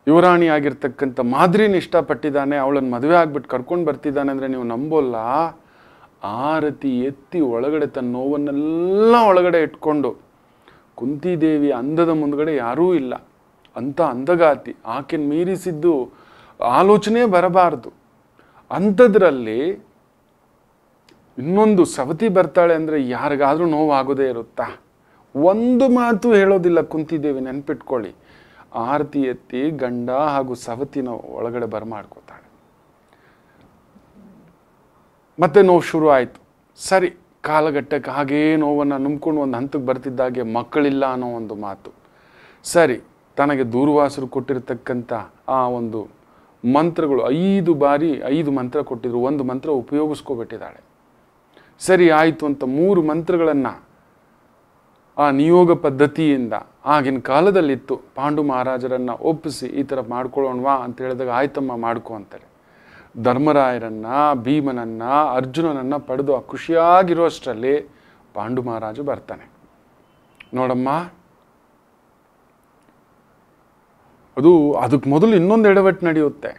ಯುವರಾಣಿ ಆಗಿರ್ತಕ್ಕಂಥ ಮಾದರಿನ ಇಷ್ಟಪಟ್ಟಿದ್ದಾನೆ ಅವಳನ್ನು ಮದುವೆ ಆಗ್ಬಿಟ್ಟು ಕರ್ಕೊಂಡು ಬರ್ತಿದ್ದಾನೆ ಅಂದರೆ ನೀವು ನಂಬೋಲ್ಲ ಆರತಿ ಎತ್ತಿ ಒಳಗಡೆ ತನ್ನ ನೋವನ್ನೆಲ್ಲ ಒಳಗಡೆ ಇಟ್ಕೊಂಡು ಕುಂತಿದೇವಿ ಅಂದದ ಮುಂದ್ಗಡೆ ಯಾರೂ ಇಲ್ಲ ಅಂತ ಅಂದಗಾತಿ ಆಕೆನ ಮೀರಿಸಿದ್ದು ಆಲೋಚನೆ ಬರಬಾರದು ಅಂಥದ್ರಲ್ಲಿ ಇನ್ನೊಂದು ಸವತಿ ಬರ್ತಾಳೆ ಅಂದರೆ ಯಾರಿಗಾದರೂ ನೋವಾಗೋದೇ ಇರುತ್ತಾ ಒಂದು ಮಾತು ಹೇಳೋದಿಲ್ಲ ಕುಂತಿದೇವಿ ನೆನ್ಪಿಟ್ಕೊಳ್ಳಿ ಆರತಿ ಎತ್ತಿ ಗಂಡ ಹಾಗೂ ಸವತಿನ ಒಳಗಡೆ ಬರಮಾಡ್ಕೋತಾಳೆ ಮತ್ತೆ ನೋವು ಶುರು ಆಯಿತು ಸರಿ ಕಾಲಘಟ್ಟಕ್ಕೆ ಹಾಗೇ ನೋವನ್ನು ನುಂಬ್ಕೊಂಡು ಒಂದು ಹಂತಕ್ಕೆ ಬರ್ತಿದ್ದಾಗೆ ಮಕ್ಕಳಿಲ್ಲ ಅನ್ನೋ ಒಂದು ಮಾತು ಸರಿ ತನಗೆ ದೂರ್ವಾಸರು ಕೊಟ್ಟಿರತಕ್ಕಂಥ ಆ ಒಂದು ಮಂತ್ರಗಳು ಐದು ಬಾರಿ ಐದು ಮಂತ್ರ ಕೊಟ್ಟಿದ್ರು ಒಂದು ಮಂತ್ರ ಉಪಯೋಗಿಸ್ಕೊಬಿಟ್ಟಿದ್ದಾಳೆ ಸರಿ ಆಯಿತು ಅಂತ ಮೂರು ಮಂತ್ರಗಳನ್ನು ಆ ನಿಯೋಗ ಪದ್ಧತಿಯಿಂದ ಆಗಿನ ಕಾಲದಲ್ಲಿತ್ತು ಪಾಂಡು ಮಹಾರಾಜರನ್ನು ಒಪ್ಪಿಸಿ ಈ ಥರ ಮಾಡ್ಕೊಳ್ಳೋಣವಾ ಅಂತ ಹೇಳಿದಾಗ ಆಯ್ತಮ್ಮ ಮಾಡ್ಕೊ ಅಂತಾರೆ ಧರ್ಮರಾಯರನ್ನು ಭೀಮನನ್ನು ಅರ್ಜುನನನ್ನು ಪಡೆದು ಆ ಖುಷಿಯಾಗಿರೋಷ್ಟರಲ್ಲಿ ಪಾಂಡು ಮಹಾರಾಜ ಬರ್ತಾನೆ ನೋಡಮ್ಮ ಅದು ಅದಕ್ಕೆ ಮೊದಲು ಇನ್ನೊಂದು ಎಡವಟ್ಟು ನಡೆಯುತ್ತೆ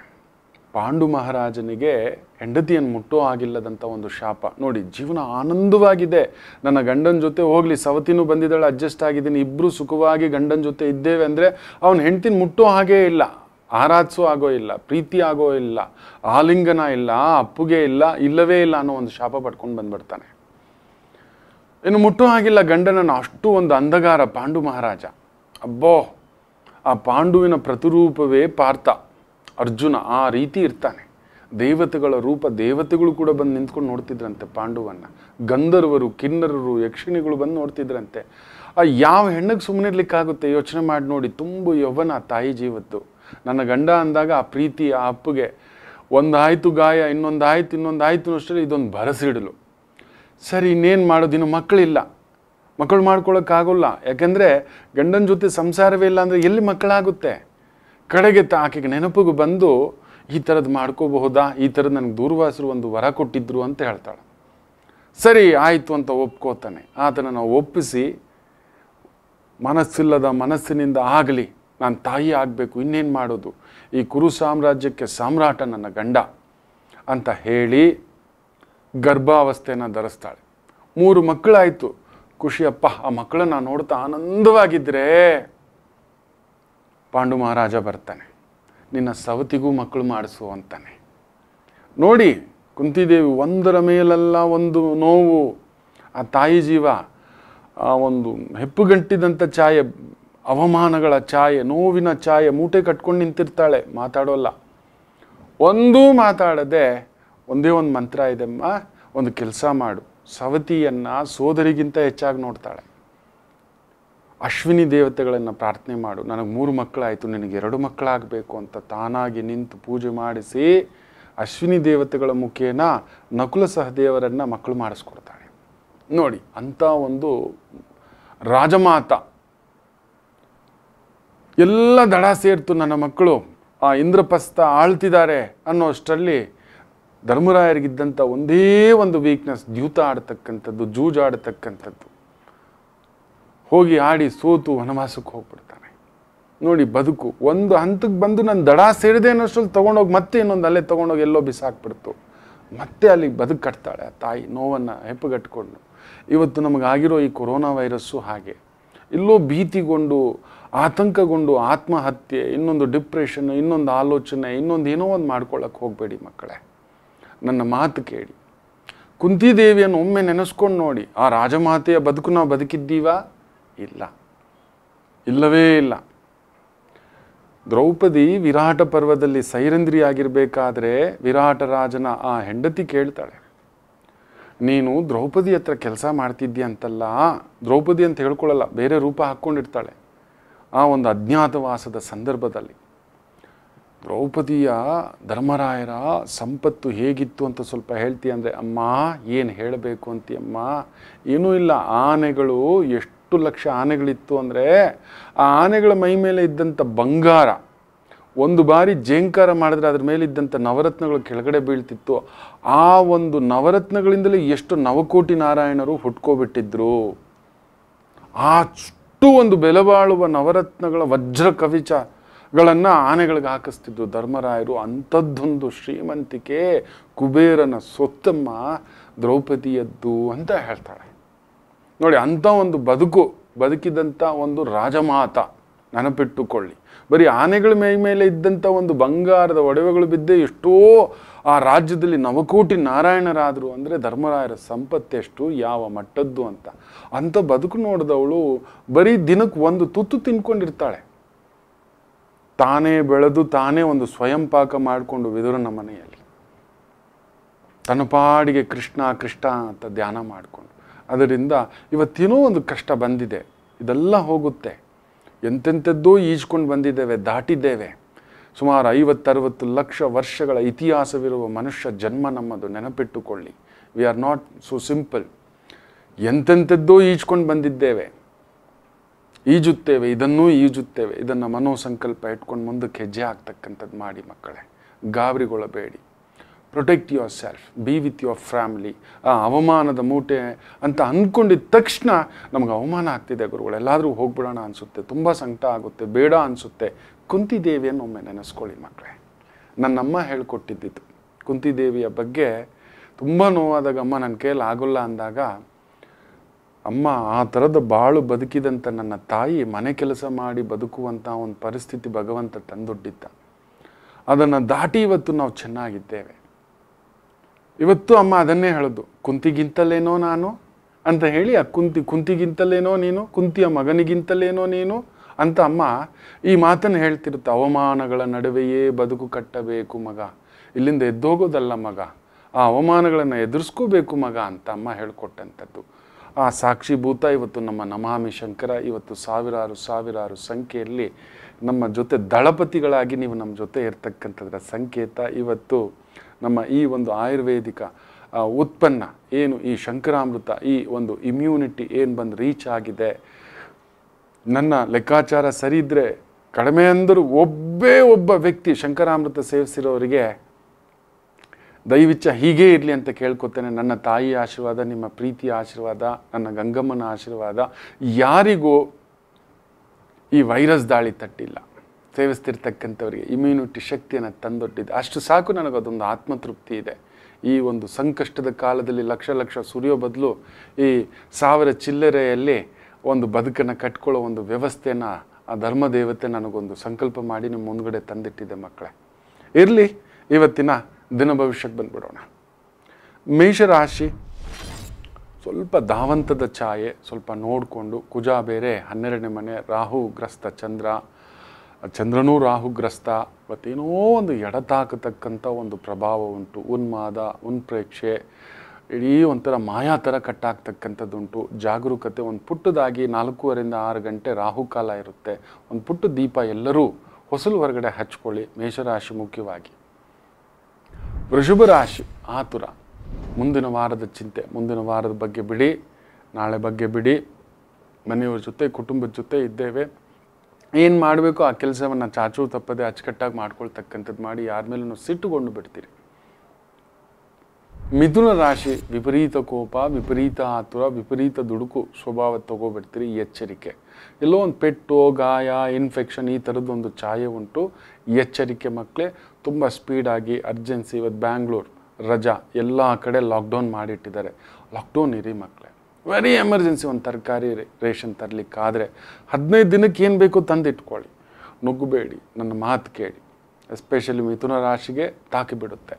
ಪಾಂಡು ಮಹಾರಾಜನಿಗೆ ಹೆಂಡತಿಯನ್ನು ಮುಟ್ಟೋ ಆಗಿಲ್ಲದಂಥ ಒಂದು ಶಾಪ ನೋಡಿ ಜೀವನ ಆನಂದವಾಗಿದೆ ನನ್ನ ಗಂಡನ ಜೊತೆ ಹೋಗಲಿ ಸವತಿನೂ ಬಂದಿದ್ದಾಳೆ ಅಡ್ಜಸ್ಟ್ ಆಗಿದ್ದೀನಿ ಇಬ್ಬರು ಸುಖವಾಗಿ ಗಂಡನ ಜೊತೆ ಇದ್ದೇವೆ ಅಂದರೆ ಅವನ ಹೆಂಡ್ತಿನ ಮುಟ್ಟೋ ಹಾಗೇ ಇಲ್ಲ ಆರಾಧಿಸೋ ಆಗೋ ಇಲ್ಲ ಪ್ರೀತಿ ಆಗೋ ಇಲ್ಲ ಆಲಿಂಗನ ಇಲ್ಲ ಅಪ್ಪುಗೆ ಇಲ್ಲ ಇಲ್ಲವೇ ಇಲ್ಲ ಅನ್ನೋ ಒಂದು ಶಾಪ ಪಡ್ಕೊಂಡು ಬಂದ್ಬಿಡ್ತಾನೆ ಇನ್ನು ಮುಟ್ಟೋ ಹಾಗಿಲ್ಲ ಗಂಡನನ್ನು ಅಷ್ಟು ಒಂದು ಅಂಧಗಾರ ಪಾಂಡು ಮಹಾರಾಜ ಅಬ್ಬೋ ಆ ಪಾಂಡುವಿನ ಪ್ರತಿರೂಪವೇ ಪಾರ್ಥ ಅರ್ಜುನ ಆ ರೀತಿ ಇರ್ತಾನೆ ದೇವತೆಗಳ ರೂಪ ದೇವತೆಗಳು ಕೂಡ ಬಂದು ನಿಂತ್ಕೊಂಡು ನೋಡ್ತಿದ್ರಂತೆ ಪಾಂಡುವನ್ನ ಗಂಧರ್ವರು ಕಿನ್ನರರು ಯಕ್ಷಿಣಿಗಳು ಬಂದು ನೋಡ್ತಿದ್ರಂತೆ ಆ ಯಾವ ಹೆಣ್ಣಿಗೆ ಸುಮ್ಮನಿರ್ಲಿಕ್ಕಾಗುತ್ತೆ ಯೋಚನೆ ಮಾಡಿ ನೋಡಿ ತುಂಬ ಯೌವನ ತಾಯಿ ಜೀವತ್ತು ನನ್ನ ಗಂಡ ಅಂದಾಗ ಆ ಪ್ರೀತಿ ಆ ಅಪ್ಪಗೆ ಒಂದಾಯಿತು ಗಾಯ ಇನ್ನೊಂದು ಆಯ್ತು ಇನ್ನೊಂದು ಆಯ್ತು ಅಷ್ಟೇ ಇದೊಂದು ಭರಸಿಡಲು ಸರಿ ಇನ್ನೇನು ಮಾಡೋದಿನ್ನು ಮಕ್ಕಳಿಲ್ಲ ಮಕ್ಕಳು ಮಾಡ್ಕೊಳ್ಳೋಕ್ಕಾಗೋಲ್ಲ ಯಾಕೆಂದರೆ ಗಂಡನ ಜೊತೆ ಸಂಸಾರವೇ ಇಲ್ಲ ಅಂದರೆ ಎಲ್ಲಿ ಮಕ್ಕಳಾಗುತ್ತೆ ಕಡೆಗೆ ತ ಆಕೆಗೆ ನೆನಪಿಗೆ ಬಂದು ಈ ಥರದ್ದು ಮಾಡ್ಕೋಬಹುದಾ ಈ ಥರದ್ದು ನನಗೆ ದೂರ್ವಾಸರು ಒಂದು ವರ ಕೊಟ್ಟಿದ್ರು ಅಂತ ಹೇಳ್ತಾಳೆ ಸರಿ ಆಯಿತು ಅಂತ ಒಪ್ಕೋತಾನೆ ನಾವು ಒಪ್ಪಿಸಿ ಮನಸ್ಸಿಲ್ಲದ ಮನಸ್ಸಿನಿಂದ ಆಗಲಿ ನಾನು ತಾಯಿ ಆಗಬೇಕು ಇನ್ನೇನು ಮಾಡೋದು ಈ ಕುರು ಸಾಮ್ರಾಜ್ಯಕ್ಕೆ ಸಾಮ್ರಾಟ ನನ್ನ ಗಂಡ ಅಂತ ಹೇಳಿ ಗರ್ಭಾವಸ್ಥೆಯನ್ನು ಧರಿಸ್ತಾಳೆ ಮೂರು ಮಕ್ಕಳಾಯಿತು ಖುಷಿಯಪ್ಪ ಆ ಮಕ್ಕಳನ್ನ ನೋಡ್ತಾ ಆನಂದವಾಗಿದ್ದರೆ ಪಾಂಡು ಮಹಾರಾಜ ಬರ್ತಾನೆ ನಿನ್ನ ಸವತಿಗೂ ಮಕ್ಕಳು ಮಾಡಿಸು ಅಂತಾನೆ ನೋಡಿ ಕುಂತಿದೇವಿ ಒಂದರ ಮೇಲೆಲ್ಲ ಒಂದು ನೋವು ಆ ತಾಯಿ ಜೀವ ಆ ಒಂದು ಹೆಪ್ಪುಗಂಟಿದಂಥ ಛಾಯೆ ಅವಮಾನಗಳ ಛಾಯೆ ನೋವಿನ ಛಾಯೆ ಮೂಟೆ ಕಟ್ಕೊಂಡು ನಿಂತಿರ್ತಾಳೆ ಮಾತಾಡೋಲ್ಲ ಒಂದೂ ಮಾತಾಡದೆ ಒಂದೇ ಒಂದು ಮಂತ್ರ ಇದೆಮ್ಮ ಒಂದು ಕೆಲಸ ಮಾಡು ಸವತಿಯನ್ನು ಸೋದರಿಗಿಂತ ಹೆಚ್ಚಾಗಿ ನೋಡ್ತಾಳೆ ಅಶ್ವಿನಿ ದೇವತೆಗಳನ್ನು ಪ್ರಾರ್ಥನೆ ಮಾಡು ನನಗೆ ಮೂರು ಮಕ್ಕಳಾಯಿತು ನಿನಗೆ ಎರಡು ಮಕ್ಕಳಾಗಬೇಕು ಅಂತ ತಾನಾಗಿ ನಿಂತು ಪೂಜೆ ಮಾಡಿಸಿ ಅಶ್ವಿನಿ ದೇವತೆಗಳ ಮುಖೇನ ನಕುಲ ಸಹದೇವರನ್ನು ಮಕ್ಕಳು ಮಾಡಿಸ್ಕೊಡ್ತಾಳೆ ನೋಡಿ ಅಂಥ ಒಂದು ರಾಜಮಾತ ಎಲ್ಲ ದಡ ಸೇರ್ತು ನನ್ನ ಮಕ್ಕಳು ಆ ಇಂದ್ರಪ್ರಸ್ಥ ಆಳ್ತಿದ್ದಾರೆ ಅನ್ನೋ ಅಷ್ಟರಲ್ಲಿ ಧರ್ಮರಾಯರಿಗಿದ್ದಂಥ ಒಂದೇ ಒಂದು ವೀಕ್ನೆಸ್ ದ್ಯೂತ ಆಡ್ತಕ್ಕಂಥದ್ದು ಜೂಜಾಡತಕ್ಕಂಥದ್ದು ಹೋಗಿ ಆಡಿ ಸೋತು ವನವಾಸಕ್ಕೆ ಹೋಗ್ಬಿಡ್ತಾನೆ ನೋಡಿ ಬದುಕು ಒಂದು ಹಂತಕ್ಕೆ ಬಂದು ನಾನು ದಡ ಸೇರಿದೆ ಅನ್ನೋಷ್ಟ್ರಲ್ಲಿ ತೊಗೊಂಡೋಗಿ ಮತ್ತೆ ಇನ್ನೊಂದು ಅಲ್ಲೇ ತೊಗೊಂಡೋಗಿ ಎಲ್ಲೋ ಬಿಸಾಕ್ಬಿಡ್ತು ಮತ್ತೆ ಅಲ್ಲಿಗೆ ಬದುಕು ಕಟ್ತಾಳೆ ಆ ತಾಯಿ ನೋವನ್ನು ಹೆಪ್ಪುಗಟ್ಕೊಂಡು ಇವತ್ತು ನಮಗಾಗಿರೋ ಈ ಕೊರೋನಾ ವೈರಸ್ಸು ಹಾಗೆ ಇಲ್ಲೋ ಭೀತಿಗೊಂಡು ಆತಂಕಗೊಂಡು ಆತ್ಮಹತ್ಯೆ ಇನ್ನೊಂದು ಡಿಪ್ರೆಷನ್ ಇನ್ನೊಂದು ಆಲೋಚನೆ ಇನ್ನೊಂದು ಏನೋ ಒಂದು ಮಾಡ್ಕೊಳ್ಳೋಕೆ ಹೋಗಬೇಡಿ ಮಕ್ಕಳೇ ನನ್ನ ಮಾತು ಕೇಳಿ ಕುಂತಿದೇವಿಯನ್ನು ಒಮ್ಮೆ ನೆನೆಸ್ಕೊಂಡು ನೋಡಿ ಆ ರಾಜಮಾತೆಯ ಬದುಕು ನಾವು ಬದುಕಿದ್ದೀವಾ ಇಲ್ಲ ಇಲ್ಲವೇ ಇಲ್ಲ ದ್ರೌಪದಿ ವಿರಾಟ ಪರ್ವದಲ್ಲಿ ಸೈರಂದ್ರಿಯಾಗಿರಬೇಕಾದ್ರೆ ವಿರಾಟ ರಾಜನ ಆ ಹೆಂಡತಿ ಕೇಳ್ತಾಳೆ ನೀನು ದ್ರೌಪದಿ ಹತ್ರ ಕೆಲಸ ಮಾಡ್ತಿದ್ದೀಯ ಅಂತಲ್ಲ ದ್ರೌಪದಿ ಅಂತ ಹೇಳ್ಕೊಳ್ಳಲ್ಲ ಬೇರೆ ರೂಪ ಹಾಕ್ಕೊಂಡಿರ್ತಾಳೆ ಆ ಒಂದು ಅಜ್ಞಾತವಾಸದ ಸಂದರ್ಭದಲ್ಲಿ ದ್ರೌಪದಿಯ ಧರ್ಮರಾಯರ ಸಂಪತ್ತು ಹೇಗಿತ್ತು ಅಂತ ಸ್ವಲ್ಪ ಹೇಳ್ತೀಯ ಅಂದರೆ ಅಮ್ಮ ಏನು ಹೇಳಬೇಕು ಅಂತೀಯಮ್ಮ ಏನೂ ಇಲ್ಲ ಆನೆಗಳು ಎಷ್ಟು ಹತ್ತು ಲಕ್ಷ ಆನೆಗಳಿತ್ತು ಅಂದರೆ ಆ ಆನೆಗಳ ಮೈ ಮೇಲೆ ಇದ್ದಂಥ ಬಂಗಾರ ಒಂದು ಬಾರಿ ಜೇಂಕಾರ ಮಾಡಿದ್ರೆ ಅದ್ರ ಇದ್ದಂಥ ನವರತ್ನಗಳು ಕೆಳಗಡೆ ಬೀಳ್ತಿತ್ತು ಆ ಒಂದು ನವರತ್ನಗಳಿಂದಲೇ ಎಷ್ಟು ನವಕೋಟಿ ನಾರಾಯಣರು ಹುಟ್ಕೋಬಿಟ್ಟಿದ್ರು ಅಷ್ಟು ಒಂದು ಬೆಲೆಬಾಳುವ ನವರತ್ನಗಳ ವಜ್ರ ಕವಿಚಗಳನ್ನು ಆನೆಗಳಿಗೆ ಹಾಕಿಸ್ತಿದ್ರು ಧರ್ಮರಾಯರು ಅಂಥದ್ದೊಂದು ಶ್ರೀಮಂತಿಕೆ ಕುಬೇರನ ಸೊತ್ತಮ್ಮ ದ್ರೌಪದಿಯದ್ದು ಅಂತ ಹೇಳ್ತಾಳೆ ನೋಡಿ ಅಂಥ ಒಂದು ಬದುಕು ಬದುಕಿದಂಥ ಒಂದು ರಾಜಮಾತ ನೆನಪಿಟ್ಟುಕೊಳ್ಳಿ ಬರೀ ಆನೆಗಳ ಮೈ ಮೇಲೆ ಇದ್ದಂಥ ಒಂದು ಬಂಗಾರದ ಒಡವೆಗಳು ಬಿದ್ದೆ ಎಷ್ಟೋ ಆ ರಾಜ್ಯದಲ್ಲಿ ನವಕೋಟಿ ನಾರಾಯಣರಾದರು ಅಂದರೆ ಧರ್ಮರಾಯರ ಸಂಪತ್ತೆಷ್ಟು ಯಾವ ಮಟ್ಟದ್ದು ಅಂತ ಅಂಥ ಬದುಕು ನೋಡಿದವಳು ಬರೀ ದಿನಕ್ಕೆ ಒಂದು ತುತ್ತು ತಿನ್ಕೊಂಡಿರ್ತಾಳೆ ತಾನೇ ಬೆಳೆದು ತಾನೇ ಒಂದು ಸ್ವಯಂ ಪಾಕ ಮಾಡಿಕೊಂಡು ನಮ್ಮ ಮನೆಯಲ್ಲಿ ತನ್ನ ಪಾಡಿಗೆ ಕೃಷ್ಣ ಕೃಷ್ಣ ಅಂತ ಧ್ಯಾನ ಮಾಡಿಕೊಂಡು ಅದರಿಂದ ಇವತ್ತೇನೋ ಒಂದು ಕಷ್ಟ ಬಂದಿದೆ ಇದೆಲ್ಲ ಹೋಗುತ್ತೆ ಎಂತೆಂಥದ್ದೋ ಈಜ್ಕೊಂಡು ಬಂದಿದ್ದೇವೆ ದಾಟಿದ್ದೇವೆ ಸುಮಾರು ಐವತ್ತರವತ್ತು ಲಕ್ಷ ವರ್ಷಗಳ ಇತಿಹಾಸವಿರುವ ಮನುಷ್ಯ ಜನ್ಮ ನಮ್ಮದು ನೆನಪಿಟ್ಟುಕೊಳ್ಳಿ we are not so simple ಎಂತೆಂಥದ್ದೋ ಈಜ್ಕೊಂಡು ಬಂದಿದ್ದೇವೆ ಈಜುತ್ತೇವೆ ಇದನ್ನೂ ಈಜುತ್ತೇವೆ ಇದನ್ನು ಮನೋಸಂಕಲ್ಪ ಇಟ್ಕೊಂಡು ಮುಂದಕ್ಕೆ ಹೆಜ್ಜೆ ಆಗ್ತಕ್ಕಂಥದ್ದು ಮಾಡಿ ಮಕ್ಕಳೇ ಗಾಬರಿಗೊಳಬೇಡಿ protect your self be with your family ಆ ಅವಮಾನದ ಮೂಟೆ ಅಂತ ಅಂದ್ಕೊಂಡಿದ್ದ ತಕ್ಷಣ ನಮ್ಗೆ ಅವಮಾನ ಆಗ್ತಿದೆ ಗುರುಗಳು ಎಲ್ಲಾದರೂ ಹೋಗ್ಬಿಡೋಣ ಅನಿಸುತ್ತೆ ತುಂಬ ಸಂಕಟ ಆಗುತ್ತೆ ಬೇಡ ಅನಿಸುತ್ತೆ ಕುಂತಿದೇವಿಯನ್ನು ಒಮ್ಮೆ ನೆನೆಸ್ಕೊಳ್ಳಿ ಮಕ್ಕಳೇ ನನ್ನಮ್ಮ ಹೇಳ್ಕೊಟ್ಟಿದ್ದಿದ್ದು ಕುಂತಿದೇವಿಯ ಬಗ್ಗೆ ತುಂಬ ನೋವಾದಾಗ ಅಮ್ಮ ನನ್ನ ಕೈಯಲ್ಲಿ ಆಗೋಲ್ಲ ಅಂದಾಗ ಅಮ್ಮ ಆ ಥರದ ಬಾಳು ಬದುಕಿದಂಥ ನನ್ನ ತಾಯಿ ಮನೆ ಕೆಲಸ ಮಾಡಿ ಬದುಕುವಂಥ ಒಂದು ಪರಿಸ್ಥಿತಿ ಭಗವಂತ ತಂದೊಡ್ಡಿದ್ದ ಅದನ್ನು ದಾಟಿ ಇವತ್ತು ನಾವು ಚೆನ್ನಾಗಿದ್ದೇವೆ ಇವತ್ತು ಅಮ್ಮ ಅದನ್ನೇ ಹೇಳೋದು ಕುಂತಿಗಿಂತಲೇನೋ ನಾನು ಅಂತ ಹೇಳಿ ಆ ಕುಂತಿ ಕುಂತಿಗಿಂತಲೇನೋ ನೀನು ಕುಂತಿಯ ಮಗನಿಗಿಂತಲೇನೋ ನೀನು ಅಂತ ಅಮ್ಮ ಈ ಮಾತನ್ನು ಹೇಳ್ತಿರುತ್ತೆ ಅವಮಾನಗಳ ನಡುವೆಯೇ ಬದುಕು ಕಟ್ಟಬೇಕು ಮಗ ಇಲ್ಲಿಂದ ಎದ್ದೋಗೋದಲ್ಲ ಮಗ ಆ ಅವಮಾನಗಳನ್ನು ಎದುರಿಸ್ಕೋಬೇಕು ಮಗ ಅಂತ ಅಮ್ಮ ಹೇಳ್ಕೊಟ್ಟಂಥದ್ದು ಆ ಸಾಕ್ಷಿಭೂತ ಇವತ್ತು ನಮ್ಮ ನಮಾಮಿ ಶಂಕರ ಇವತ್ತು ಸಾವಿರಾರು ಸಾವಿರಾರು ಸಂಖ್ಯೆಯಲ್ಲಿ ನಮ್ಮ ಜೊತೆ ದಳಪತಿಗಳಾಗಿ ನೀವು ನಮ್ಮ ಜೊತೆ ಇರ್ತಕ್ಕಂಥದ್ರ ಸಂಕೇತ ಇವತ್ತು ನಮ್ಮ ಈ ಒಂದು ಆಯುರ್ವೇದಿಕ ಉತ್ಪನ್ನ ಏನು ಈ ಶಂಕರಾಮೃತ ಈ ಒಂದು ಇಮ್ಯುನಿಟಿ ಏನು ಬಂದು ರೀಚ್ ಆಗಿದೆ ನನ್ನ ಲೆಕ್ಕಾಚಾರ ಸರಿ ಇದ್ದರೆ ಕಡಿಮೆ ಅಂದರೂ ಒಬ್ಬೇ ಒಬ್ಬ ವ್ಯಕ್ತಿ ಶಂಕರಾಮೃತ ಸೇವಿಸಿರೋರಿಗೆ ದಯವಿಚ್ಚ ಹೀಗೇ ಇರಲಿ ಅಂತ ಕೇಳ್ಕೊತೇನೆ ನನ್ನ ತಾಯಿಯ ಆಶೀರ್ವಾದ ನಿಮ್ಮ ಪ್ರೀತಿಯ ಆಶೀರ್ವಾದ ನನ್ನ ಗಂಗಮ್ಮನ ಆಶೀರ್ವಾದ ಯಾರಿಗೂ ಈ ವೈರಸ್ ದಾಳಿ ತಟ್ಟಿಲ್ಲ ಸೇವಿಸ್ತಿರ್ತಕ್ಕಂಥವ್ರಿಗೆ ಇಮ್ಯುನಿಟಿ ಶಕ್ತಿಯನ್ನು ತಂದೊಡ್ಡಿದೆ ಅಷ್ಟು ಸಾಕು ನನಗದೊಂದು ಆತ್ಮತೃಪ್ತಿ ಇದೆ ಈ ಒಂದು ಸಂಕಷ್ಟದ ಕಾಲದಲ್ಲಿ ಲಕ್ಷ ಲಕ್ಷ ಸುರಿಯೋ ಬದಲು ಈ ಸಾವಿರ ಚಿಲ್ಲರೆಯಲ್ಲಿ ಒಂದು ಬದುಕನ್ನು ಕಟ್ಕೊಳ್ಳೋ ಒಂದು ವ್ಯವಸ್ಥೆಯನ್ನು ಆ ಧರ್ಮದೇವತೆ ನನಗೊಂದು ಸಂಕಲ್ಪ ಮಾಡಿ ನಿಮ್ಮ ಮುಂದ್ಗಡೆ ತಂದಿಟ್ಟಿದೆ ಮಕ್ಕಳೇ ಇರಲಿ ಇವತ್ತಿನ ದಿನ ಭವಿಷ್ಯಕ್ಕೆ ಬಂದುಬಿಡೋಣ ಮೇಷರಾಶಿ ಸ್ವಲ್ಪ ಧಾವಂತದ ಛಾಯೆ ಸ್ವಲ್ಪ ನೋಡಿಕೊಂಡು ಕುಜಾ ಬೇರೆ ಹನ್ನೆರಡನೇ ಮನೆ ರಾಹುಗ್ರಸ್ತ ಚಂದ್ರ ಚಂದ್ರನೂ ರಾಹುಗ್ರಸ್ತ ಮತ್ತೇನೋ ಒಂದು ಎಡತಾಕತಕ್ಕಂಥ ಒಂದು ಪ್ರಭಾವ ಉಂಟು ಉನ್ಮಾದ ಉನ್ಪ್ರೇಕ್ಷೆ ಇಡೀ ಒಂಥರ ಮಾಯಾ ಥರ ಕಟ್ಟಾಗ್ತಕ್ಕಂಥದ್ದುಂಟು ಜಾಗರೂಕತೆ ಒಂದು ಪುಟ್ಟದಾಗಿ ನಾಲ್ಕೂವರೆಯಿಂದ ಆರು ಗಂಟೆ ರಾಹುಕಾಲ ಇರುತ್ತೆ ಒಂದು ಪುಟ್ಟ ದೀಪ ಎಲ್ಲರೂ ಹೊಸಲು ಹೊರಗಡೆ ಹಚ್ಕೊಳ್ಳಿ ಮೇಷರಾಶಿ ಮುಖ್ಯವಾಗಿ ವೃಷಭ ರಾಶಿ ಆತುರ ಮುಂದಿನ ವಾರದ ಚಿಂತೆ ಮುಂದಿನ ವಾರದ ಬಗ್ಗೆ ಬಿಡಿ ನಾಳೆ ಬಗ್ಗೆ ಬಿಡಿ ಮನೆಯವ್ರ ಜೊತೆ ಕುಟುಂಬದ ಜೊತೆ ಇದ್ದೇವೆ ಏನು ಮಾಡಬೇಕು ಆ ಕೆಲಸವನ್ನು ಚಾಚು ತಪ್ಪದೆ ಅಚ್ಚುಕಟ್ಟಾಗಿ ಮಾಡ್ಕೊಳ್ತಕ್ಕಂಥದ್ದು ಮಾಡಿ ಯಾರ ಮೇಲೂ ಸಿಟ್ಟುಕೊಂಡು ಬಿಡ್ತೀರಿ ಮಿಥುನ ರಾಶಿ ವಿಪರೀತ ಕೋಪ ವಿಪರೀತ ಆತುರ ವಿಪರೀತ ದುಡುಕು ಸ್ವಭಾವ ತಗೋಬಿಡ್ತೀರಿ ಎಚ್ಚರಿಕೆ ಎಲ್ಲೋ ಒಂದು ಪೆಟ್ಟು ಗಾಯ ಇನ್ಫೆಕ್ಷನ್ ಈ ಥರದ್ದೊಂದು ಛಾಯೆ ಉಂಟು ಎಚ್ಚರಿಕೆ ಮಕ್ಕಳೇ ತುಂಬ ಸ್ಪೀಡಾಗಿ ಅರ್ಜೆನ್ಸಿ ಇವತ್ತು ಬ್ಯಾಂಗ್ಳೂರು ರಜಾ ಎಲ್ಲ ಕಡೆ ಲಾಕ್ಡೌನ್ ಮಾಡಿಟ್ಟಿದ್ದಾರೆ ಲಾಕ್ಡೌನ್ ಇರಿ ಮಕ್ಕಳು ವೆರಿ ಎಮರ್ಜೆನ್ಸಿ ಒಂದು ತರಕಾರಿ ರೇಷನ್ ತರಲಿಕ್ಕಾದರೆ ಹದಿನೈದು ದಿನಕ್ಕೆ ಏನು ಬೇಕು ತಂದಿಟ್ಕೊಳ್ಳಿ ನುಗ್ಗಬೇಡಿ ನನ್ನ ಮಾತು ಕೇಳಿ ಎಸ್ಪೆಷಲಿ ಮಿಥುನ ರಾಶಿಗೆ ತಾಕಿಬಿಡುತ್ತೆ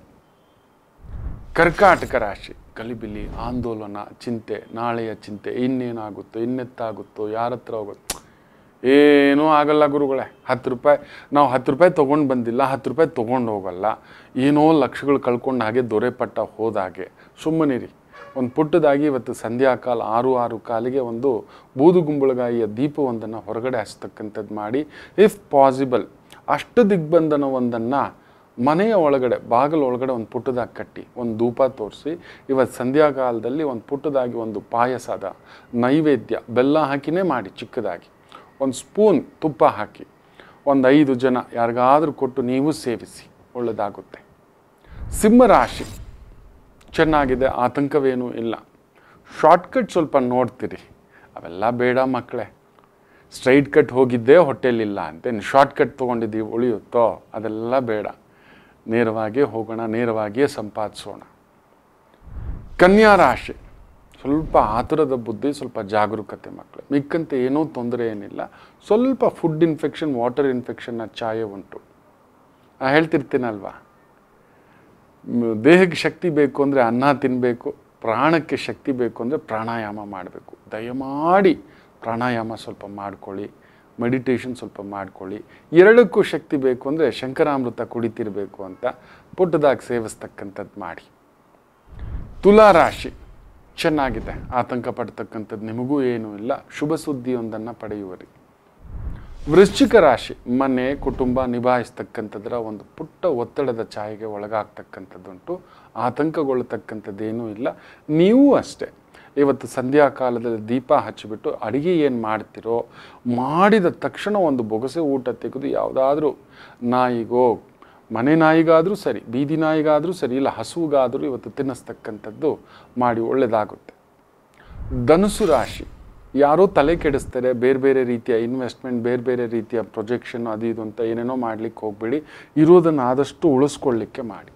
ಕರ್ಕಾಟಕ ರಾಶಿ ಗಲಿಬಿಲಿ ಆಂದೋಲನ ಚಿಂತೆ ನಾಳೆಯ ಚಿಂತೆ ಇನ್ನೇನಾಗುತ್ತೋ ಇನ್ನೆತ್ತಾಗುತ್ತೋ ಯಾರ ಹತ್ರ ಹೋಗುತ್ತೋ ಏನೂ ಆಗಲ್ಲ ಗುರುಗಳೇ ಹತ್ತು ರೂಪಾಯಿ ನಾವು ಹತ್ತು ರೂಪಾಯಿ ತೊಗೊಂಡು ಬಂದಿಲ್ಲ ಹತ್ತು ರೂಪಾಯಿ ತೊಗೊಂಡು ಹೋಗಲ್ಲ ಏನೋ ಲಕ್ಷಗಳು ಕಳ್ಕೊಂಡು ಹಾಗೆ ದೊರೆಪಟ್ಟ ಪಟ್ಟ ಹೋದಾಗೆ ಸುಮ್ಮನಿರಿ ಒಂದು ಪುಟ್ಟದಾಗಿ ಇವತ್ತು ಸಂಧ್ಯಾ ಕಾಲ ಆರು ಆರು ಕಾಲಿಗೆ ಒಂದು ಬೂದು ಗುಂಬಳಗಾಯಿಯ ದೀಪವೊಂದನ್ನು ಹೊರಗಡೆ ಹಚ್ಚತಕ್ಕಂಥದ್ದು ಮಾಡಿ ಇಫ್ ಪಾಸಿಬಲ್ ಅಷ್ಟು ದಿಗ್ಬಂಧನವೊಂದನ್ನು ಮನೆಯ ಒಳಗಡೆ ಬಾಗಿಲ ಒಳಗಡೆ ಒಂದು ಪುಟ್ಟದಾಗಿ ಕಟ್ಟಿ ಒಂದು ಧೂಪ ತೋರಿಸಿ ಇವತ್ತು ಸಂಧ್ಯಾಕಾಲದಲ್ಲಿ ಒಂದು ಪುಟ್ಟದಾಗಿ ಒಂದು ಪಾಯಸದ ನೈವೇದ್ಯ ಬೆಲ್ಲ ಹಾಕಿನೇ ಮಾಡಿ ಚಿಕ್ಕದಾಗಿ ಒಂದು ಸ್ಪೂನ್ ತುಪ್ಪ ಹಾಕಿ ಒಂದು ಐದು ಜನ ಯಾರಿಗಾದರೂ ಕೊಟ್ಟು ನೀವು ಸೇವಿಸಿ ಒಳ್ಳೆಯದಾಗುತ್ತೆ ಸಿಂಹರಾಶಿ ಚೆನ್ನಾಗಿದೆ ಆತಂಕವೇನೂ ಇಲ್ಲ ಶಾರ್ಟ್ಕಟ್ ಸ್ವಲ್ಪ ನೋಡ್ತೀರಿ ಅವೆಲ್ಲ ಬೇಡ ಮಕ್ಕಳೇ ಸ್ಟ್ರೈಟ್ ಕಟ್ ಹೋಗಿದ್ದೇ ಹೊಟ್ಟೆಲಿಲ್ಲ ಅಂತೇನು ಶಾರ್ಟ್ಕಟ್ ತೊಗೊಂಡಿದ್ದೀವಿ ಉಳಿಯುತ್ತೋ ಅದೆಲ್ಲ ಬೇಡ ನೇರವಾಗಿ ಹೋಗೋಣ ನೇರವಾಗಿಯೇ ಸಂಪಾದಿಸೋಣ ಕನ್ಯಾ ರಾಶಿ ಸ್ವಲ್ಪ ಆತುರದ ಬುದ್ಧಿ ಸ್ವಲ್ಪ ಜಾಗರೂಕತೆ ಮಕ್ಕಳು ಮಿಕ್ಕಂತೆ ಏನೂ ತೊಂದರೆ ಏನಿಲ್ಲ ಸ್ವಲ್ಪ ಫುಡ್ ಇನ್ಫೆಕ್ಷನ್ ವಾಟರ್ ಇನ್ಫೆಕ್ಷನ್ನ ಛಾಯೆ ಉಂಟು ಹೇಳ್ತಿರ್ತೀನಲ್ವಾ ದೇಹಕ್ಕೆ ಶಕ್ತಿ ಬೇಕು ಅಂದರೆ ಅನ್ನ ತಿನ್ನಬೇಕು ಪ್ರಾಣಕ್ಕೆ ಶಕ್ತಿ ಬೇಕು ಅಂದರೆ ಪ್ರಾಣಾಯಾಮ ಮಾಡಬೇಕು ದಯಮಾಡಿ ಪ್ರಾಣಾಯಾಮ ಸ್ವಲ್ಪ ಮಾಡ್ಕೊಳ್ಳಿ ಮೆಡಿಟೇಷನ್ ಸ್ವಲ್ಪ ಮಾಡ್ಕೊಳ್ಳಿ ಎರಡಕ್ಕೂ ಶಕ್ತಿ ಬೇಕು ಅಂದರೆ ಶಂಕರಾಮೃತ ಕುಡಿತಿರಬೇಕು ಅಂತ ಪುಟ್ಟದಾಗಿ ಸೇವಿಸ್ತಕ್ಕಂಥದ್ದು ಮಾಡಿ ತುಲಾ ರಾಶಿ ಚೆನ್ನಾಗಿದೆ ಆತಂಕ ಪಡ್ತಕ್ಕಂಥದ್ದು ನಿಮಗೂ ಏನೂ ಇಲ್ಲ ಶುಭ ಸುದ್ದಿಯೊಂದನ್ನು ಪಡೆಯುವರಿ ವೃಶ್ಚಿಕ ರಾಶಿ ಮನೆ ಕುಟುಂಬ ನಿಭಾಯಿಸ್ತಕ್ಕಂಥದ್ರ ಒಂದು ಪುಟ್ಟ ಒತ್ತಡದ ಛಾಯೆಗೆ ಒಳಗಾಗ್ತಕ್ಕಂಥದ್ದುಂಟು ಆತಂಕಗೊಳ್ಳತಕ್ಕಂಥದ್ದೇನೂ ಇಲ್ಲ ನೀವು ಅಷ್ಟೇ ಇವತ್ತು ಸಂಧ್ಯಾಕಾಲದಲ್ಲಿ ಕಾಲದಲ್ಲಿ ದೀಪ ಹಚ್ಚಿಬಿಟ್ಟು ಅಡುಗೆ ಏನು ಮಾಡ್ತಿರೋ ಮಾಡಿದ ತಕ್ಷಣ ಒಂದು ಬೊಗಸೆ ಊಟ ತೆಗೆದು ಯಾವುದಾದ್ರೂ ನಾಯಿಗೋ ಮನೆ ನಾಯಿಗಾದರೂ ಸರಿ ಬೀದಿ ನಾಯಿಗಾದರೂ ಸರಿ ಇಲ್ಲ ಹಸುವಿಗಾದರೂ ಇವತ್ತು ತಿನ್ನಿಸ್ತಕ್ಕಂಥದ್ದು ಮಾಡಿ ಒಳ್ಳೆಯದಾಗುತ್ತೆ ಧನುಸು ರಾಶಿ ಯಾರೋ ತಲೆ ಕೆಡಿಸ್ತಾರೆ ಬೇರೆ ಬೇರೆ ರೀತಿಯ ಇನ್ವೆಸ್ಟ್ಮೆಂಟ್ ಬೇರೆ ಬೇರೆ ರೀತಿಯ ಪ್ರೊಜೆಕ್ಷನ್ ಅದು ಇದು ಅಂತ ಏನೇನೋ ಮಾಡಲಿಕ್ಕೆ ಹೋಗ್ಬೇಡಿ ಇರೋದನ್ನು ಆದಷ್ಟು ಉಳಿಸ್ಕೊಳ್ಳಿಕ್ಕೆ ಮಾಡಿ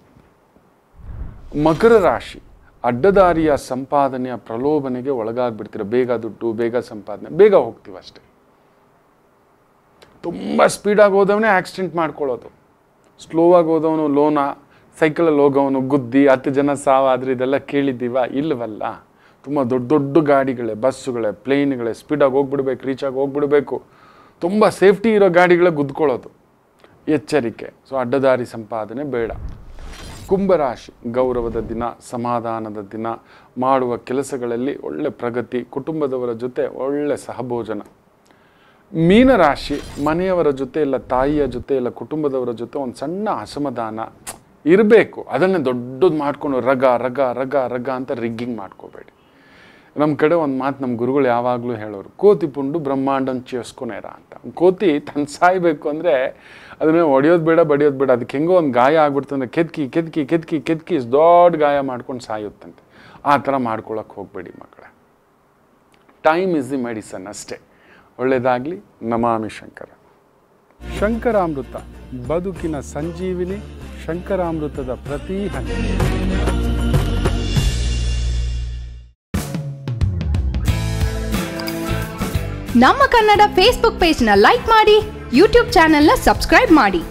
ಮಕರ ರಾಶಿ ಅಡ್ಡದಾರಿಯ ಸಂಪಾದನೆಯ ಪ್ರಲೋಭನೆಗೆ ಒಳಗಾಗ್ಬಿಡ್ತೀರ ಬೇಗ ದುಡ್ಡು ಬೇಗ ಸಂಪಾದನೆ ಬೇಗ ಹೋಗ್ತೀವಿ ಅಷ್ಟೇ ತುಂಬ ಸ್ಪೀಡಾಗಿ ಹೋದವನೇ ಆಕ್ಸಿಡೆಂಟ್ ಮಾಡ್ಕೊಳ್ಳೋದು ಸ್ಲೋವಾಗಿ ಹೋದವನು ಲೋನ ಸೈಕಲಲ್ಲಿ ಹೋಗೋವನು ಗುದ್ದಿ ಹತ್ತು ಜನ ಸಾವಾದ್ರೆ ಇದೆಲ್ಲ ಕೇಳಿದ್ದೀವ ಇಲ್ಲವಲ್ಲ ತುಂಬ ದೊಡ್ಡ ದೊಡ್ಡ ಗಾಡಿಗಳೇ ಬಸ್ಸುಗಳೇ ಪ್ಲೇನ್ಗಳೇ ಸ್ಪೀಡಾಗಿ ಹೋಗ್ಬಿಡ್ಬೇಕು ರೀಚಾಗಿ ಹೋಗ್ಬಿಡಬೇಕು ತುಂಬ ಸೇಫ್ಟಿ ಇರೋ ಗಾಡಿಗಳೇ ಗುದ್ಕೊಳ್ಳೋದು ಎಚ್ಚರಿಕೆ ಸೊ ಅಡ್ಡದಾರಿ ಸಂಪಾದನೆ ಬೇಡ ಕುಂಭರಾಶಿ ಗೌರವದ ದಿನ ಸಮಾಧಾನದ ದಿನ ಮಾಡುವ ಕೆಲಸಗಳಲ್ಲಿ ಒಳ್ಳೆ ಪ್ರಗತಿ ಕುಟುಂಬದವರ ಜೊತೆ ಒಳ್ಳೆ ಸಹಭೋಜನ ಮೀನರಾಶಿ ಮನೆಯವರ ಜೊತೆ ಇಲ್ಲ ತಾಯಿಯ ಜೊತೆ ಇಲ್ಲ ಕುಟುಂಬದವರ ಜೊತೆ ಒಂದು ಸಣ್ಣ ಅಸಮಾಧಾನ ಇರಬೇಕು ಅದನ್ನೇ ದೊಡ್ಡದು ಮಾಡಿಕೊಂಡು ರಗ ರಗ ರಗ ರಗ ಅಂತ ರಿಗ್ಗಿಂಗ್ ಮಾಡ್ಕೊಂಡು ನಮ್ಮ ಕಡೆ ಒಂದು ಮಾತು ನಮ್ಮ ಗುರುಗಳು ಯಾವಾಗಲೂ ಹೇಳೋರು ಕೋತಿ ಪುಂಡು ಬ್ರಹ್ಮಾಂಡನ ಚೇಸ್ಕೊನೇರ ಅಂತ ಕೋತಿ ತನ್ನ ಸಾಯ್ಬೇಕು ಅಂದರೆ ಅದನ್ನೇ ಒಡೆಯೋದು ಬೇಡ ಬಡಿಯೋದು ಬೇಡ ಅದಕ್ಕೆ ಹೆಂಗೋ ಒಂದು ಗಾಯ ಆಗ್ಬಿಡ್ತಂದ್ರೆ ಕೆದ್ಕಿ ಕೆದ್ಕಿ ಕೆತ್ಕಿ ಕೆದ್ಕಿ ದೊಡ್ಡ ಗಾಯ ಮಾಡ್ಕೊಂಡು ಸಾಯುತ್ತಂತೆ ಆ ಥರ ಮಾಡ್ಕೊಳಕ್ಕೆ ಹೋಗಬೇಡಿ ಮಕ್ಕಳ ಟೈಮ್ ಇಸ್ ದಿ ಮೆಡಿಸನ್ ಅಷ್ಟೇ ಒಳ್ಳೆಯದಾಗಲಿ ನಮಾಮಿ ಶಂಕರ ಶಂಕರಾಮೃತ ಬದುಕಿನ ಸಂಜೀವಿನಿ ಶಂಕರಾಮೃತದ ಪ್ರತಿ ನಮ್ಮ ಕನ್ನಡ ಫೇಸ್ಬುಕ್ ಪೇಜ್ನ ಲೈಕ್ ಮಾಡಿ ಯೂಟ್ಯೂಬ್ ನ ಸಬ್ಸ್ಕ್ರೈಬ್ ಮಾಡಿ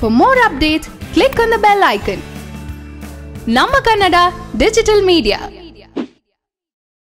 for more updates click on the bell icon ನಮ್ಮ ಕನ್ನಡ ಡಿಜಿಟಲ್ ಮೀಡಿಯಾ